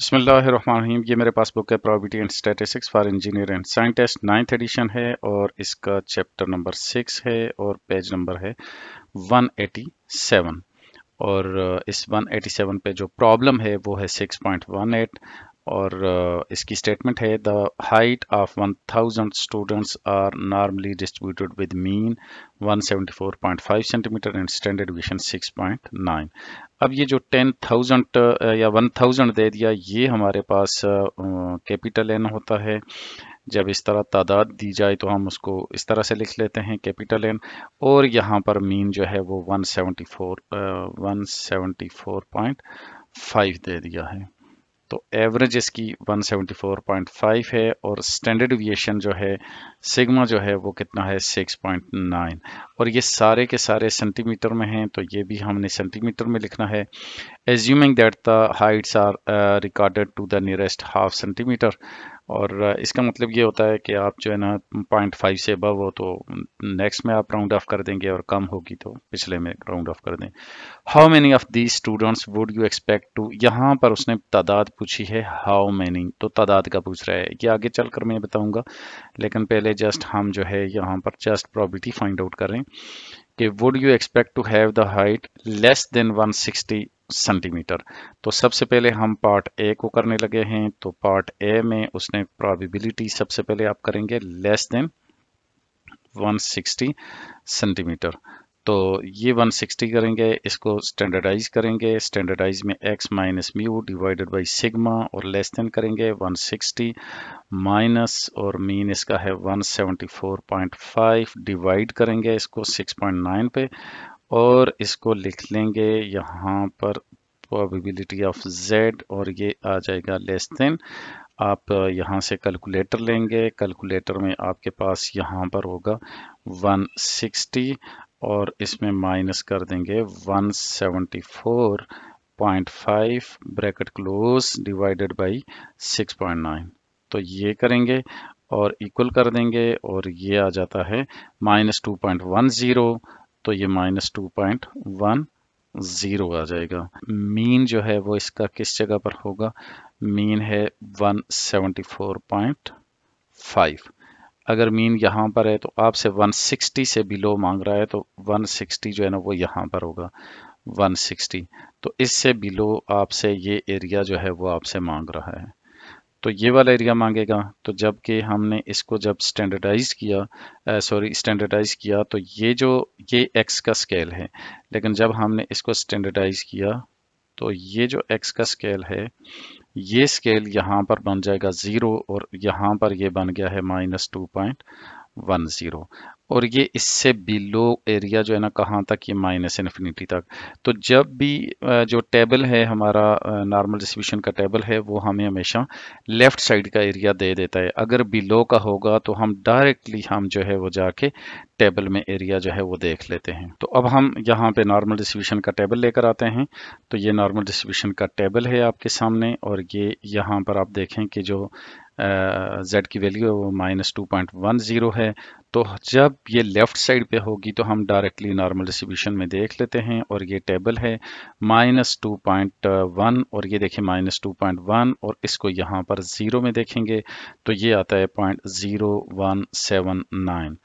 बसमीम ये मेरे पास बुक है probability and statistics for engineer and scientist ninth edition है और इसका चैप्टर नंबर सिक्स है और पेज नंबर है 187 और uh, इस 187 पे जो प्रॉब्लम है वो है 6.18 और इसकी स्टेटमेंट है the height of 1000 students are normally distributed with mean 174.5 centimetre and standard deviation 6.9 अब ये जो 10,000 या 1000 दे दिया ये हमारे पास कैपिटल एन होता है जब इस तरह तादाद दी जाए तो हम उसको इस तरह से लिख लेते हैं कैपिटल एन और यहाँ पर मीन जो है वो 174 174.5 दे दिया है तो एवरेज इसकी 174.5 है और स्टैंडर्ड विएशन जो है सिग्मा जो है वो कितना है 6.9 और ये सारे के सारे सेंटीमीटर में हैं तो ये भी हमने सेंटीमीटर में लिखना है assuming that the heights are recorded to the nearest half centimetre और इसका मतलब ये होता है कि आप जो है ना पॉइंट फाइव से अबव हो तो नेक्स्ट में आप राउंड ऑफ कर देंगे और कम होगी तो पिछले में राउंड ऑफ कर दें how many of the students would you expect to यहाँ पर उसने तादाद पूछी है हाउ मैनी तो तादाद का पूछ रहा है कि आगे चल कर मैं बताऊँगा लेकिन पहले जस्ट हम जो है यहाँ पर जस्ट प्रॉबिलिटी फाइंड आउट करें कि would you expect to have the height less than sixty centimetre तो सबसे पहले हम पार्ट ए को करने लगे हैं तो पार्ट ए में उसने प्रोबेबिलिटी सबसे पहले आप करेंगे लेस देन 160 सेंटीमीटर तो ये 160 करेंगे इसको स्टैंडर्डाइज करेंगे स्टैंडर्डाइज में x minus mu divided by sigma और लेस देन करेंगे 160 माइनस और मीन इसका है 174.5 डिवाइड करेंगे इसको 6.9 पे और इसको लिख लेंगे यहाँ पर प्रोबेबिलिटी ऑफ z और ये आ जाएगा लेस देन आप यहाँ से कैलकुलेटर लेंगे कैलकुलेटर में आपके पास यहाँ पर होगा 160 और इसमें माइनस कर देंगे 174.5 ब्रैकेट क्लोज डिवाइडेड बाय 6.9 तो ये करेंगे और इक्वल कर देंगे और ये आ जाता है minus two point one zero तो ये minus two point one zero आ जाएगा मीन जो है वो इसका किस जगह पर होगा मीन है one seventy four point five अगर मीन यहाँ पर है तो आपसे 160 से बिलो मांग रहा है तो 160 जो है ना वो यहाँ पर होगा 160 तो इससे बिलो आपसे ये एरिया जो है वो आपसे मांग रहा है तो ये वाला एरिया मांगेगा तो जबकि हमने इसको जब स्टैंडर्डाइज किया सॉरी स्टैंडर्डाइज किया तो ये जो ये एक्स का स्केल है लेकिन जब हमने इसको स्टैंडर्डाइज किया तो ये जो एक्स का स्केल है ये स्केल यहाँ पर बन जाएगा ज़ीरो और यहाँ पर ये बन गया है minus two point one zero और ये इससे बिलो एरिया जो है ना कहाँ तक ये माइनस इन्फिनिटी तक तो जब भी जो टेबल है हमारा नॉर्मल डिस्ट्रीब्यूशन का टेबल है वो हमें हमेशा लेफ़्ट साइड का एरिया दे देता है अगर बिलो का होगा तो हम डायरेक्टली हम जो है वो जाके टेबल में एरिया जो है वो देख लेते हैं तो अब हम यहाँ पे नॉर्मल डिस्ट्रीब्यूशन का टेबल लेकर आते हैं तो ये नॉर्मल डिस्ट्रीब्यूशन का टेबल है आपके सामने और ये यहाँ पर आप देखें कि जो z की value minus two point one zero है तो जब ये लेफ़्ट साइड पे होगी तो हम डायरेक्टली नॉर्मल डिस्ट्रीब्यूशन में देख लेते हैं और ये टेबल है माइनस टू पॉइंट वन और ये देखें माइनस टू पॉइंट वन और इसको यहाँ पर ज़ीरो में देखेंगे तो ये आता है point zero one seven nine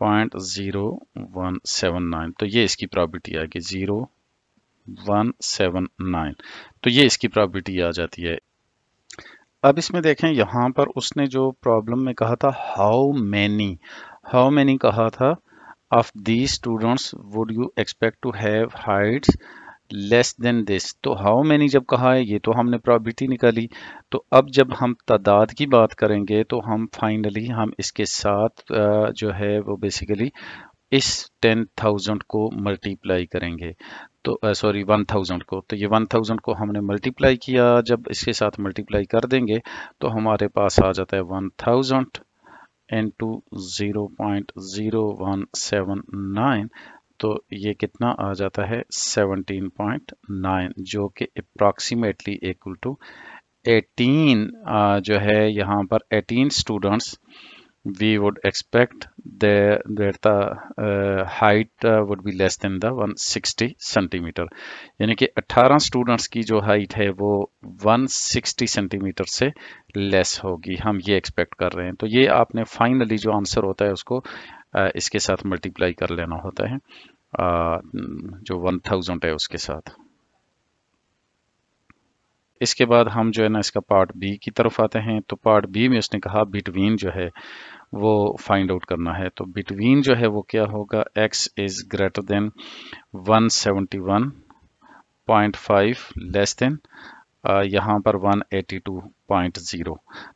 point zero one seven nine तो ये इसकी प्रॉपर्टी आएगी ज़ीरो वन सेवन नाइन तो ये इसकी प्रॉपर्टी आ जाती है अब इसमें देखें यहाँ पर उसने जो प्रॉब्लम में कहा था हाउ मैनी हाउ मैनी कहा था of the students would you expect to have heights less than this तो हाउ मैनी जब कहा है ये तो हमने प्रॉबिटी निकाली तो अब जब हम तादाद की बात करेंगे तो हम फाइनली हम इसके साथ जो है वो बेसिकली इस टेन थाउजेंड को मल्टीप्लाई करेंगे तो सॉरी वन थाउजेंड को तो ये वन थाउजेंड को हमने मल्टीप्लाई किया जब इसके साथ मल्टीप्लाई कर देंगे तो हमारे पास आ जाता है one thousand into zero point zero one seven nine तो ये कितना आ जाता है सेवनटीन पॉइंट नाइन जो कि अप्रॉक्सीमेटली एक टू एटीन जो है यहाँ पर eighteen students we would expect the, that the uh, height uh, would be less than the 160 centimetre यानी कि 18 स्टूडेंट्स की जो हाइट है वो 160 सेंटीमीटर से लेस होगी हम ये एक्सपेक्ट कर रहे हैं तो ये आपने फाइनली जो आंसर होता है उसको uh, इसके साथ मल्टीप्लाई कर लेना होता है uh, जो 1000 है उसके साथ इसके बाद हम जो है ना इसका पार्ट बी की तरफ आते हैं तो पार्ट बी में उसने कहा बिटवीन जो है वो फाइंड आउट करना है तो बिटवीन जो है वो क्या होगा x is greater than 171.5 less than यहाँ पर 182.0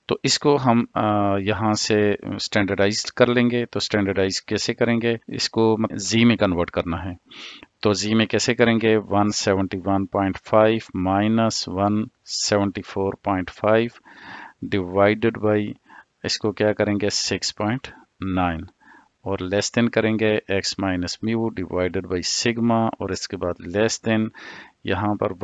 तो इसको हम यहाँ से स्टैंडर्डाइज कर लेंगे तो स्टैंडर्डाइज कैसे करेंगे इसको जी में कन्वर्ट करना है तो जी में कैसे करेंगे 171.5 माइनस 174.5 डिवाइडेड बाई इसको क्या करेंगे 6.9 और लेस देन करेंगे x minus mu divided by sigma और इसके बाद लेस देन यहाँ पर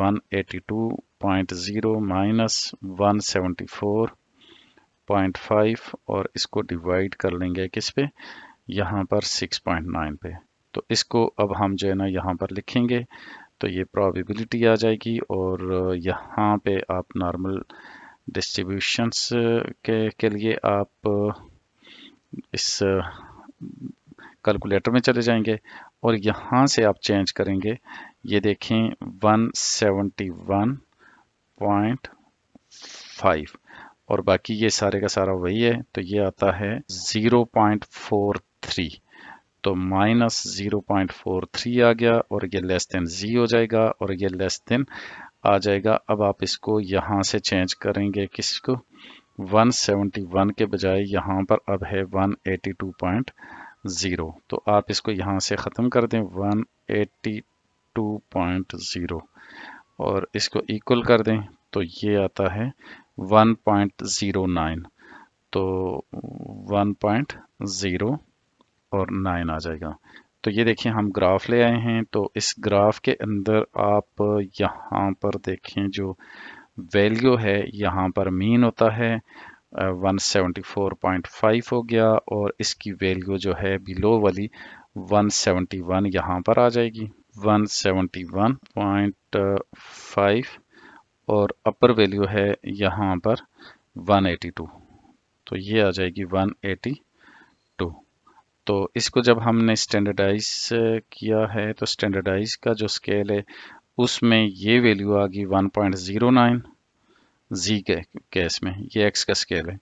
182.0 माइनस 174.5 और इसको डिवाइड कर लेंगे किस पे यहाँ पर 6.9 पे तो इसको अब हम जो है ना यहाँ पर लिखेंगे तो ये प्रॉबिबिलिटी आ जाएगी और यहाँ पे आप नॉर्मल डिस्ट्रीब्यूशंस के के लिए आप इस कैलकुलेटर में चले जाएंगे और यहाँ से आप चेंज करेंगे ये देखें 171.5 और बाकी ये सारे का सारा वही है तो ये आता है 0.43 तो minus zero point four three आ गया और ये लेस देन जी हो जाएगा और ये लेस देन आ जाएगा अब आप इसको यहाँ से चेंज करेंगे किसको 171 के बजाय यहाँ पर अब है 182.0 तो आप इसको यहाँ से ख़त्म कर दें 182.0 और इसको इक्वल कर दें तो ये आता है 1.09 तो 1.09 और नाइन आ जाएगा तो ये देखिए हम ग्राफ ले आए हैं तो इस ग्राफ के अंदर आप यहाँ पर देखें जो वैल्यू है यहाँ पर मीन होता है 174.5 हो गया और इसकी वैल्यू जो है बिलो वाली 171 यहाँ पर आ जाएगी 171.5 और अपर वैल्यू है यहाँ पर 182 तो ये आ जाएगी 182 तो इसको जब हमने स्टैंडर्डाइज किया है तो स्टैंडर्डाइज का जो स्केल है उसमें ये वैल्यू आ गई 1.09 पॉइंट ज़ीरो नाइन जी के केस में ये एक्स का स्केल है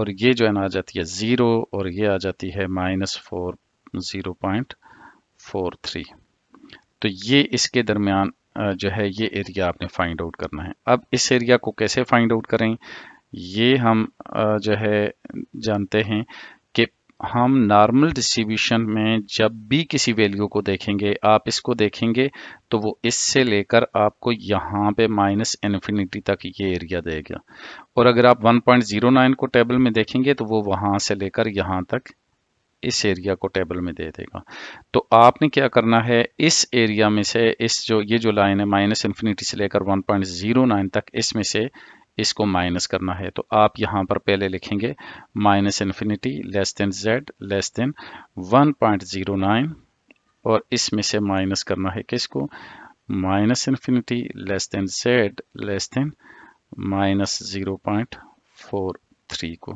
और ये जो है ना आ जाती है ज़ीरो और ये आ जाती है minus four zero point four three तो ये इसके दरमियान जो है ये एरिया आपने फाइंड आउट करना है अब इस एरिया को कैसे फाइंड आउट करें ये हम जो है जानते हैं हम नॉर्मल डिस्ट्रीब्यूशन में जब भी किसी वैल्यू को देखेंगे आप इसको देखेंगे तो वो इससे लेकर आपको यहाँ पे माइनस इन्फिनिटी तक ये एरिया देगा और अगर आप 1.09 को टेबल में देखेंगे तो वो वहाँ से लेकर यहाँ तक इस एरिया को टेबल में दे देगा तो आपने क्या करना है इस एरिया में से इस जो ये जो लाइन है माइनस इन्फिनिटी से लेकर वन तक इसमें से इसको माइनस करना है तो आप यहाँ पर पहले लिखेंगे minus infinity less than Z less than 1.09 और इसमें से माइनस करना है किसको minus infinity less than Z less than minus zero point four three को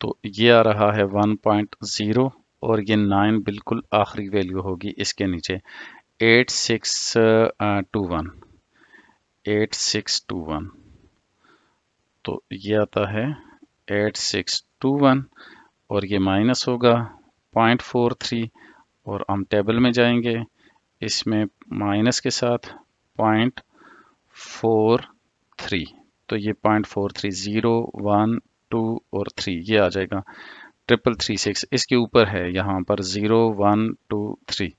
तो ये आ रहा है 1.0 और ये 9 बिल्कुल आखिरी वैल्यू होगी इसके नीचे 8621 8621 तो ये आता है एट सिक्स टू वन और ये माइनस होगा पॉइंट फोर थ्री और हम टेबल में जाएंगे इसमें माइनस के साथ पॉइंट फोर थ्री तो ये point four three zero one two और थ्री ये आ जाएगा ट्रिपल थ्री सिक्स इसके ऊपर है यहाँ पर ज़ीरो वन टू थ्री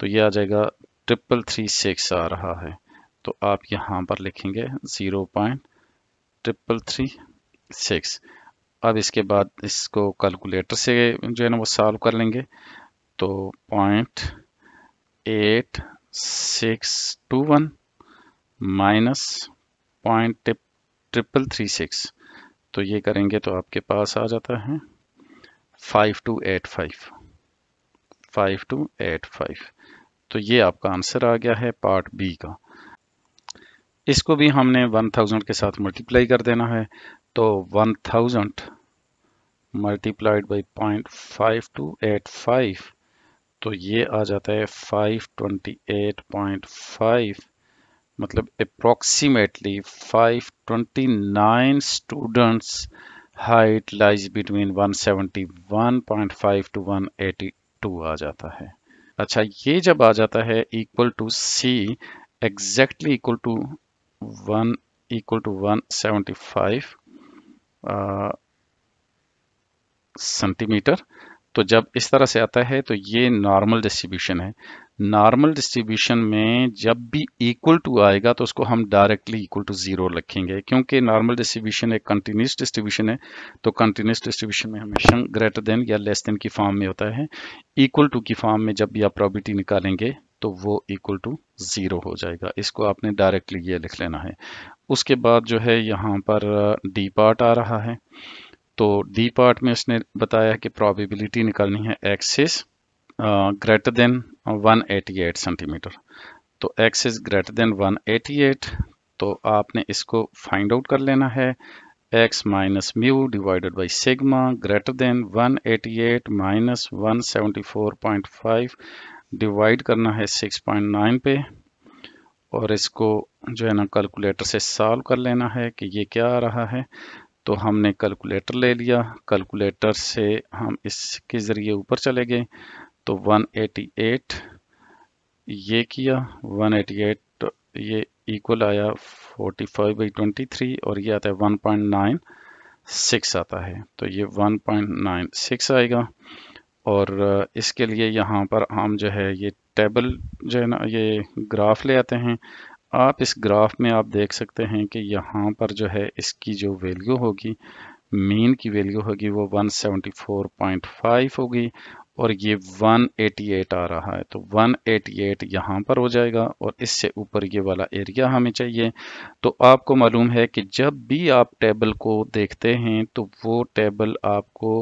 तो ये आ जाएगा ट्रिपल थ्री सिक्स आ रहा है तो आप यहाँ पर लिखेंगे zero point triple three six अब इसके बाद इसको कैलकुलेटर से जो है ना वो सॉल्व कर लेंगे तो point eight six two one minus point triple three six तो ये करेंगे तो आपके पास आ जाता है five two eight five five two eight five तो ये आपका आंसर आ गया है पार्ट बी का इसको भी हमने 1000 के साथ मल्टीप्लाई कर देना है तो 1000 थाउजेंड मल्टीप्लाइड बाई पॉइंट तो ये आ जाता है 528.5 मतलब approximately 529 students height lies between 171.5 to 182 आ जाता है अच्छा ये जब आ जाता है equal to C exactly equal to 1 equal to 175 centimetre uh, तो जब इस तरह से आता है तो ये नॉर्मल डिस्ट्रीब्यूशन है नॉर्मल डिस्ट्रीब्यूशन में जब भी इक्वल टू आएगा तो उसको हम डायरेक्टली इक्वल टू ज़ीरो लिखेंगे क्योंकि नॉर्मल डिस्ट्रीब्यूशन एक कंटिन्यूस डिस्ट्रीब्यूशन है तो कंटिन्यूस डिस्ट्रीब्यूशन में हमेशा ग्रेटर देन या लेस देन की फॉर्म में होता है इक्वल टू की फॉर्म में जब भी आप प्रॉबिटी निकालेंगे तो वो इक्वल टू ज़ीरो हो जाएगा इसको आपने डायरेक्टली ये लिख लेना है उसके बाद जो है यहाँ पर डी uh, पार्ट आ रहा है तो डी पार्ट में इसने बताया कि प्रॉबिबिलिटी निकालनी है एक्सिस ग्रेटर देन 188 सेंटीमीटर तो एक्सिस ग्रेटर देन 188 तो आपने इसको फाइंड आउट कर लेना है x then one eighty eight minus one seventy 188 point five divide करना है 6.9 पे और इसको जो है ना कैलकुलेटर से सॉल्व कर लेना है कि ये क्या आ रहा है तो हमने कैलकुलेटर ले लिया कैलकुलेटर से हम इसके ज़रिए ऊपर चले गए तो 188 ये किया 188 एट ये इक्वल आया 45 फाइव बाई ट्वेंटी और ये आता है 1.96 आता है तो ये 1.96 आएगा और इसके लिए यहाँ पर हम जो है ये टेबल जो है ना ये ग्राफ ले आते हैं आप इस ग्राफ में आप देख सकते हैं कि यहाँ पर जो है इसकी जो वैल्यू होगी मीन की वैल्यू होगी वो 174.5 होगी और ये 188 आ रहा है तो 188 यहाँ पर हो जाएगा और इससे ऊपर ये वाला एरिया हमें चाहिए तो आपको मालूम है कि जब भी आप टेबल को देखते हैं तो वो टेबल आपको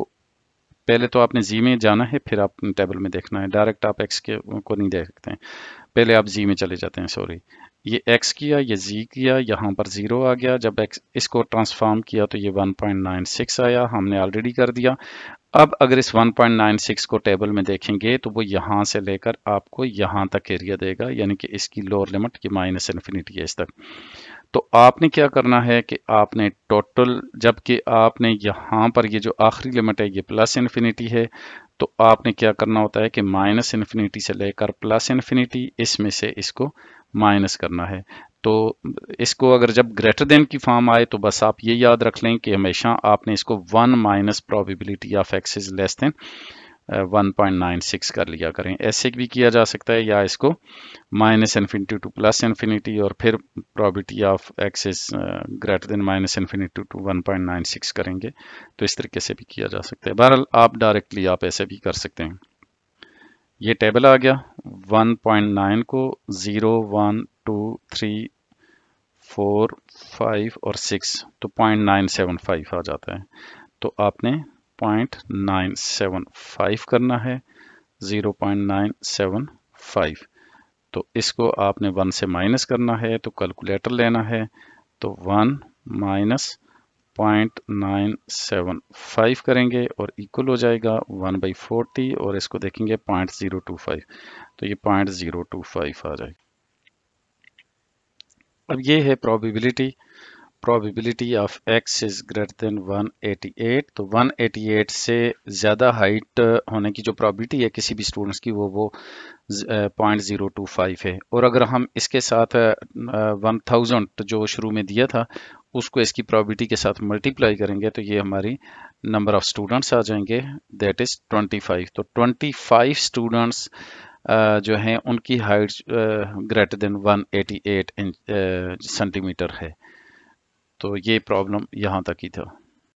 पहले तो आपने जी में जाना है फिर आप टेबल में देखना है डायरेक्ट आप एक्स के को नहीं देखते हैं पहले आप जी में चले जाते हैं सॉरी ये एक्स किया ये जी किया यहाँ पर ज़ीरो आ गया जब एक्स इसको ट्रांसफार्म किया तो ये 1.96 आया हमने ऑलरेडी कर दिया अब अगर इस 1.96 को टेबल में देखेंगे तो वो यहाँ से लेकर आपको यहाँ तक एरिया देगा यानी कि इसकी लोअर लिमिट की माइनस इन्फिनिटी है इस तक तो आपने क्या करना है कि आपने टोटल जबकि आपने यहाँ पर ये जो आखिरी लिमिट है ये प्लस इन्फिनिटी है तो आपने क्या करना होता है कि माइनस इन्फिनिटी से लेकर प्लस इन्फिनिटी इसमें से इसको माइनस करना है तो इसको अगर जब ग्रेटर देन की फॉर्म आए तो बस आप ये याद रख लें कि हमेशा आपने इसको one minus probability of X is less than 1.96 कर लिया करें ऐसे भी किया जा सकता है या इसको minus infinity to plus infinity और फिर probability of X is greater than minus infinity to 1.96 करेंगे तो इस तरीके से भी किया जा सकता है बहरहाल आप डायरेक्टली आप ऐसे भी कर सकते हैं ये टेबल आ गया 1.9 को 0, 1, 2, 3, 4, 5 और 6 तो 0.975 आ जाता है तो आपने 0.975 करना है 0.975 तो इसको आपने वन से माइनस करना है तो कैलकुलेटर लेना है तो one minus point nine seven five करेंगे और इक्वल हो जाएगा वन बाई फोर्टी और इसको देखेंगे पॉइंट ज़ीरो टू फाइव तो ये पॉइंट ज़ीरो टू फाइव आ जाएगा अब ये है probability probability of X is greater than 188 तो 188 से ज़्यादा हाइट uh, होने की जो प्रोबेबिलिटी है किसी भी स्टूडेंट्स की वो वो पॉइंट ज़ीरो टू फाइव है और अगर हम इसके साथ वन uh, थाउजेंड uh, जो शुरू में दिया था उसको इसकी प्रोबेबिलिटी के साथ मल्टीप्लाई करेंगे तो ये हमारी नंबर ऑफ़ स्टूडेंट्स आ जाएंगे दैट इज़ फाइव तो फ़ाइव स्टूडेंट्स जो हैं उनकी हाइट ग्रेटर देन 188 सेंटीमीटर है तो ये प्रॉब्लम यहाँ तक ही था